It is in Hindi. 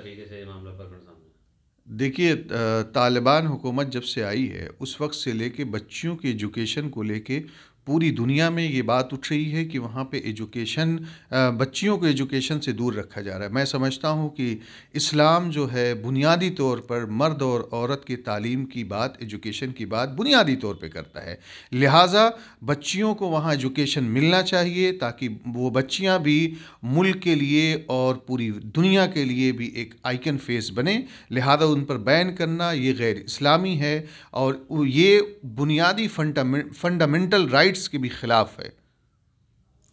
तरीके से मामला प्रकरण सामने देखिए तालिबान हुकूमत जब से आई है उस वक्त से लेके बच्चियों की एजुकेशन को लेके पूरी दुनिया में ये बात उठ रही है कि वहाँ पे एजुकेशन बच्चियों को एजुकेशन से दूर रखा जा रहा है मैं समझता हूँ कि इस्लाम जो है बुनियादी तौर पर मर्द और औरत की तालीम की बात एजुकेशन की बात बुनियादी तौर पे करता है लिहाजा बच्चियों को वहाँ एजुकेशन मिलना चाहिए ताकि वो बच्चियाँ भी मुल्क के लिए और पूरी दुनिया के लिए भी एक आइकन फेस बने लिहाजा उन पर बैन करना ये गैर इस्लामी है और ये बुनियादी फंडामेंटल राइट राइट्स के भी ख़िलाफ़ है